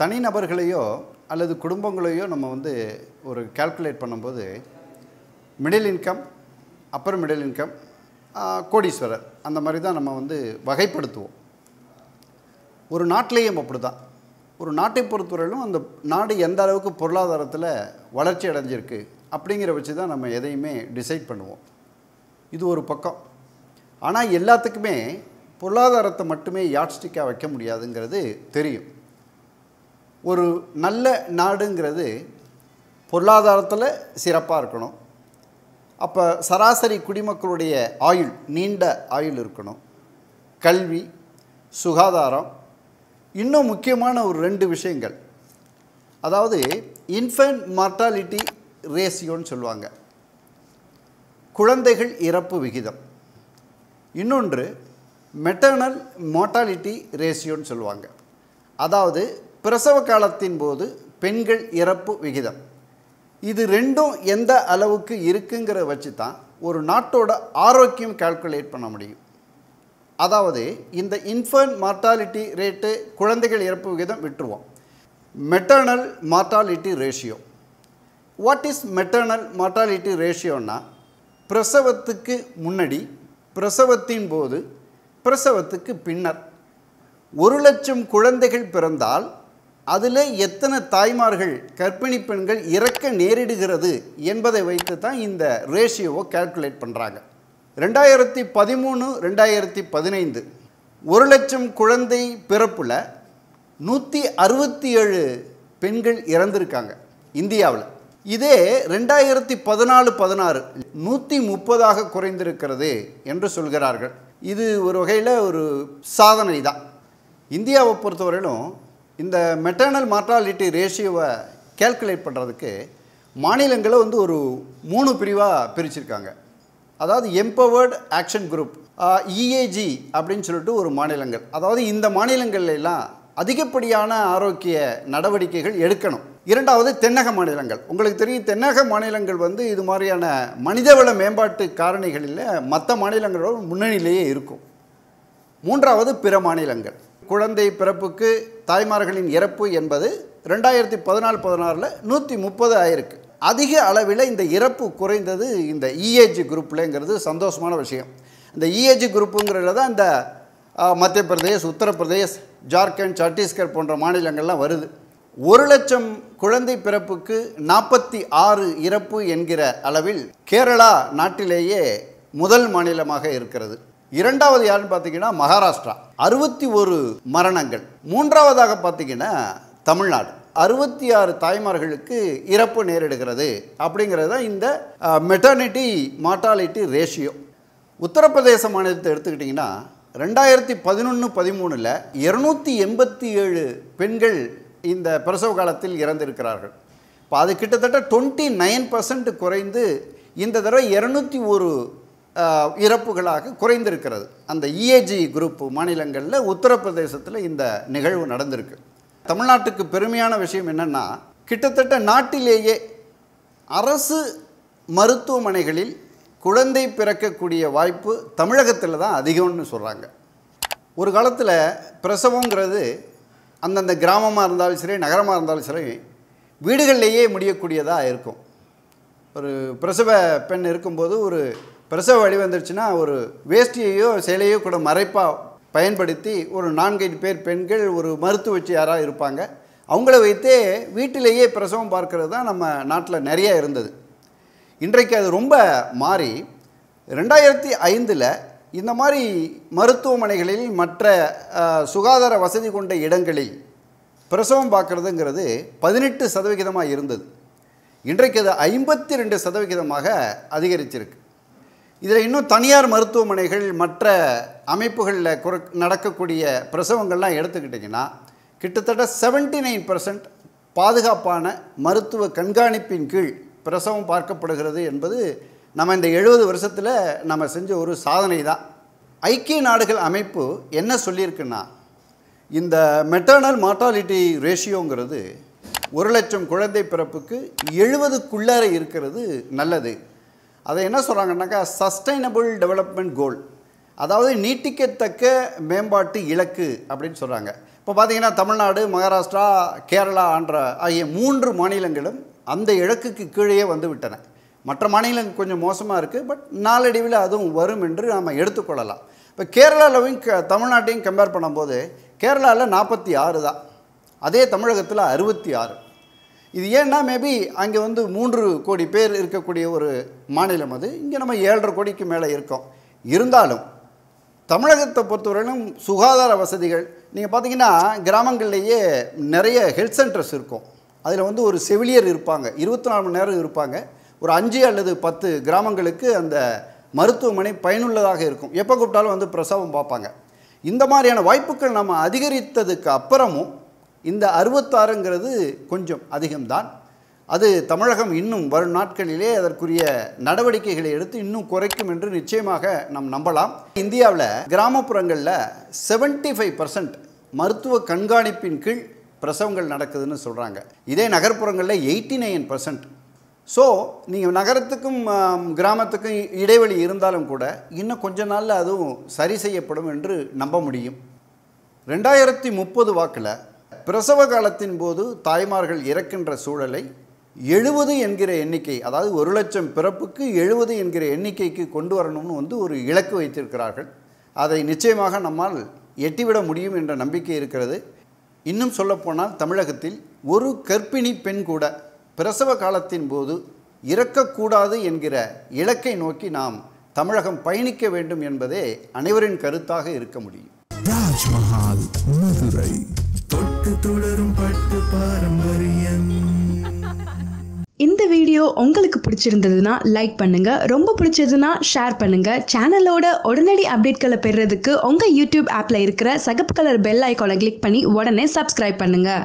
தனிநபர்களையோ அல்லது குடும்பங்களையோ நம்ம வந்து ஒரு கேல்குலேட் பண்ணும்போது middle income upper middle income கோடீஸ்வரர் அந்த மாதிரி தான் நம்ம வந்து வகைப்படுத்துவோம் ஒரு நாட்டிலேயும் அப்படி தான் ஒரு நாட்டை பொறுத்தவரையிலும் அந்த நாடு எந்த அளவுக்கு பொருளாதாரத்தில் வளர்ச்சி அடைஞ்சிருக்கு அப்படிங்கிற வச்சு தான் நம்ம எதையுமே டிசைட் பண்ணுவோம் இது ஒரு பக்கம் ஆனால் எல்லாத்துக்குமே பொருளாதாரத்தை மட்டுமே யாட்ஸ்டிக்காக வைக்க முடியாதுங்கிறது தெரியும் ஒரு நல்ல நாடுங்கிறது பொருளாதாரத்தில் சிறப்பாக இருக்கணும் அப்போ சராசரி குடிமக்களுடைய ஆயுள் நீண்ட ஆயுள் இருக்கணும் கல்வி சுகாதாரம் இன்னும் முக்கியமான ஒரு ரெண்டு விஷயங்கள் அதாவது இன்ஃபென்ட் மார்ட்டாலிட்டி ரேசியோன்னு சொல்லுவாங்க குழந்தைகள் இறப்பு விகிதம் இன்னொன்று மெட்டர்னல் மோட்டாலிட்டி ரேசியோன்னு சொல்லுவாங்க அதாவது பிரசவ காலத்தின் போது பெண்கள் இறப்பு விகிதம் இது ரெண்டும் எந்த அளவுக்கு இருக்குங்கிற வச்சு தான் ஒரு நாட்டோட ஆரோக்கியம் கால்குலேட் பண்ண முடியும் அதாவது இந்த இன்ஃபன்ட் மார்ட்டாலிட்டி ரேட்டு குழந்தைகள் இறப்பு விகிதம் விட்டுருவோம் maternal mortality ratio what is maternal mortality ரேஷியோன்னா பிரசவத்துக்கு முன்னாடி பிரசவத்தின் போது பிரசவத்துக்கு பின்னர் ஒரு லட்சம் குழந்தைகள் பிறந்தால் அதில் எத்தனை தாய்மார்கள் கர்ப்பிணி பெண்கள் இறக்க நேரிடுகிறது என்பதை வைத்து தான் இந்த ரேஷியோவை கேல்குலேட் பண்ணுறாங்க ரெண்டாயிரத்தி பதிமூணு ரெண்டாயிரத்தி பதினைந்து ஒரு லட்சம் குழந்தை பிறப்பில் நூற்றி அறுபத்தி ஏழு பெண்கள் இறந்திருக்காங்க இந்தியாவில் இதே ரெண்டாயிரத்தி பதினாலு பதினாறு நூற்றி முப்பதாக குறைந்திருக்கிறது என்று சொல்கிறார்கள் இது ஒரு வகையில் ஒரு சாதனை தான் இந்தியாவை பொறுத்தவரையிலும் இந்த மெட்டர்னல் மார்டாலிட்டி ரேஷியோவை கேல்குலேட் பண்ணுறதுக்கு மாநிலங்களை வந்து ஒரு மூணு பிரிவாக பிரிச்சிருக்காங்க அதாவது எம்பவர்டு ஆக்ஷன் குரூப் இஏஜி அப்படின்னு சொல்லிட்டு ஒரு மாநிலங்கள் அதாவது இந்த மாநிலங்கள்லாம் அதிகப்படியான ஆரோக்கிய நடவடிக்கைகள் எடுக்கணும் இரண்டாவது தென்னக மாநிலங்கள் உங்களுக்கு தெரியும் தென்னக மாநிலங்கள் வந்து இது மாதிரியான மனிதவள மேம்பாட்டு காரணிகளில் மற்ற மாநிலங்களோட முன்னணியிலேயே இருக்கும் மூன்றாவது பிற மாநிலங்கள் குழந்தை பிறப்புக்கு தாய்மார்களின் இறப்பு என்பது ரெண்டாயிரத்தி பதினாலு பதினாறில் நூற்றி முப்பது ஆயிருக்கு அதிக அளவில் இந்த இறப்பு குறைந்தது இந்த இஏஜி e குரூப்லேங்கிறது சந்தோஷமான விஷயம் இந்த இஏஜி e குரூப்புங்கிறதுல தான் இந்த மத்திய பிரதேஷ் உத்தரப்பிரதேஷ் ஜார்க்கண்ட் சத்தீஸ்கர் போன்ற மாநிலங்கள்லாம் வருது ஒரு லட்சம் குழந்தை பிறப்புக்கு நாற்பத்தி ஆறு இறப்பு என்கிற அளவில் கேரளா நாட்டிலேயே முதல் மாநிலமாக இருக்கிறது இரண்டாவது யாருன்னு பார்த்தீங்கன்னா மகாராஷ்டிரா அறுபத்தி ஒரு மரணங்கள் மூன்றாவதாக பார்த்தீங்கன்னா தமிழ்நாடு அறுபத்தி ஆறு தாய்மார்களுக்கு இறப்பு நேரிடுகிறது அப்படிங்கிறது தான் இந்த மெட்டர்னிட்டி மார்ட்டாலிட்டி ரேஷியோ உத்தரப்பிரதேச மாநிலத்தை எடுத்துக்கிட்டிங்கன்னா ரெண்டாயிரத்தி பதினொன்று பதிமூணில் இரநூத்தி எண்பத்தி ஏழு பெண்கள் இந்த பிரசவ காலத்தில் இறந்திருக்கிறார்கள் இப்போ அது கிட்டத்தட்ட டுவெண்ட்டி நைன் பர்சன்ட் குறைந்து இந்த தடவை இரநூத்தி ஒரு இறப்புகளாக குறைந்திருக்கிறது அந்த இஏஜி e குரூப் மாநிலங்களில் உத்தரப்பிரதேசத்தில் இந்த நிகழ்வு நடந்திருக்கு தமிழ்நாட்டுக்கு பெருமையான விஷயம் என்னென்னா கிட்டத்தட்ட நாட்டிலேயே அரசு மருத்துவமனைகளில் குழந்தை பிறக்கக்கூடிய வாய்ப்பு தமிழகத்தில் தான் அதிகம்னு சொல்கிறாங்க ஒரு காலத்தில் பிரசவங்கிறது அந்தந்த கிராமமாக இருந்தாலும் சரி நகரமாக இருந்தாலும் சரி வீடுகள்லேயே முடியக்கூடியதாக இருக்கும் ஒரு பிரசவ பெண் இருக்கும்போது ஒரு பிரசவ வழி வந்துருச்சுன்னா ஒரு வேஷ்டியையோ சிலையோ கூட மறைப்பாக பயன்படுத்தி ஒரு நான்கைந்து பேர் பெண்கள் ஒரு யாராக இருப்பாங்க அவங்கள வைத்தே வீட்டிலேயே பிரசவம் பார்க்கறது தான் நம்ம நாட்டில் நிறையா இருந்தது இன்றைக்கு அது ரொம்ப மாறி ரெண்டாயிரத்தி ஐந்தில் இந்த மாதிரி மருத்துவமனைகளில் மற்ற சுகாதார வசதி கொண்ட இடங்களில் பிரசவம் பார்க்குறதுங்கிறது பதினெட்டு சதவிகிதமாக இருந்தது இன்றைக்கு அது ஐம்பத்தி ரெண்டு சதவிகிதமாக அதிகரிச்சிருக்கு இதில் இன்னும் தனியார் மருத்துவமனைகள் மற்ற அமைப்புகளில் குற நடக்கக்கூடிய பிரசவங்கள்லாம் எடுத்துக்கிட்டிங்கன்னா கிட்டத்தட்ட செவன்ட்டி நைன் பர்சன்ட் பாதுகாப்பான மருத்துவ கண்காணிப்பின் கீழ் பிரசவம் பார்க்கப்படுகிறது என்பது நம்ம இந்த எழுபது வருஷத்தில் நம்ம செஞ்ச ஒரு சாதனை தான் ஐக்கிய நாடுகள் அமைப்பு என்ன சொல்லியிருக்குன்னா இந்த மெட்டர்னல் மார்ட்டாலிட்டி ரேஷியோங்கிறது ஒரு லட்சம் குழந்தை பிறப்புக்கு எழுபதுக்குள்ளார இருக்கிறது நல்லது அதை என்ன சொல்கிறாங்கன்னாக்கா சஸ்டைனபிள் டெவலப்மெண்ட் கோல் அதாவது நீட்டிக்கத்தக்க மேம்பாட்டு இலக்கு அப்படின்னு சொல்கிறாங்க இப்போ பார்த்திங்கன்னா தமிழ்நாடு மகாராஷ்டிரா கேரளா ஆன்ற ஆகிய மூன்று மாநிலங்களும் அந்த இலக்குக்கு கீழே வந்து விட்டன மற்ற மாநிலங்கள் கொஞ்சம் மோசமாக இருக்குது பட் நாளடைவில் அதுவும் வரும் என்று நாம் எடுத்துக்கொள்ளலாம் இப்போ கேரளாவிலையும் க தமிழ்நாட்டையும் கம்பேர் பண்ணும்போது கேரளாவில் நாற்பத்தி ஆறு தான் அதே தமிழகத்தில் அறுபத்தி ஆறு இது ஏன்னா மேபி அங்கே வந்து மூன்று கோடி பேர் இருக்கக்கூடிய ஒரு மாநிலம் அது இங்கே நம்ம ஏழரை கோடிக்கு மேலே இருக்கோம் இருந்தாலும் தமிழகத்தை பொறுத்தவரையிலும் சுகாதார வசதிகள் நீங்கள் பார்த்தீங்கன்னா கிராமங்கள்லேயே நிறைய ஹெல்த் சென்டர்ஸ் இருக்கும் அதில் வந்து ஒரு செவிலியர் இருப்பாங்க இருபத்தி நாலு மணி நேரம் இருப்பாங்க ஒரு அஞ்சு அல்லது பத்து கிராமங்களுக்கு அந்த மருத்துவமனை பயனுள்ளதாக இருக்கும் எப்போ கூப்பிட்டாலும் வந்து பிரசவம் பார்ப்பாங்க இந்த மாதிரியான வாய்ப்புகள் நம்ம அதிகரித்ததுக்கு அப்புறமும் இந்த அறுபத்தாறுங்கிறது கொஞ்சம் அதிகம்தான் அது தமிழகம் இன்னும் வரும் நாட்களிலே அதற்குரிய நடவடிக்கைகளை எடுத்து இன்னும் குறைக்கும் என்று நிச்சயமாக நாம் நம்பலாம் இந்தியாவில் கிராமப்புறங்களில் செவன்டி ஃபைவ் பர்சன்ட் மருத்துவ கண்காணிப்பின் கீழ் பிரசவங்கள் நடக்குதுன்னு சொல்கிறாங்க இதே நகர்ப்புறங்களில் எயிட்டி நைன் பர்சன்ட் ஸோ நீங்கள் நகரத்துக்கும் கிராமத்துக்கும் இடைவெளி இருந்தாலும் கூட இன்னும் கொஞ்ச நாளில் அதுவும் சரி செய்யப்படும் என்று நம்ப முடியும் ரெண்டாயிரத்தி முப்பது வாக்கில் பிரசவ காலத்தின் போது தாய்மார்கள் இறக்கின்ற சூழலை எழுபது என்கிற எண்ணிக்கை அதாவது ஒரு லட்சம் பிறப்புக்கு எழுபது என்கிற எண்ணிக்கைக்கு கொண்டு வரணும்னு வந்து ஒரு இலக்கு வைத்திருக்கிறார்கள் அதை நிச்சயமாக நம்மால் எட்டிவிட முடியும் என்ற நம்பிக்கை இருக்கிறது இன்னும் சொல்லப்போனால் தமிழகத்தில் ஒரு கர்ப்பிணி பெண் கூட பிரசவ காலத்தின் போது இறக்கக்கூடாது என்கிற இலக்கை நோக்கி நாம் தமிழகம் பயணிக்க வேண்டும் என்பதே அனைவரின் கருத்தாக இருக்க முடியும் ராஜ்மஹால் மதுரை தொடரும் பட்டு பாரம்பரியம் இந்த வீடியோ உங்களுக்கு பிடிச்சிருந்ததுன்னா லைக் பண்ணுங்க ரொம்ப பிடிச்சதுன்னா ஷேர் பண்ணுங்க சேனலோட உடனடி அப்டேட்களை பெறுறதுக்கு உங்க யூடியூப் ஆப்ல இருக்கிற சகப்பு கலர் பெல் ஐக்கானை கிளிக் பண்ணி உடனே சப்ஸ்கிரைப் பண்ணுங்க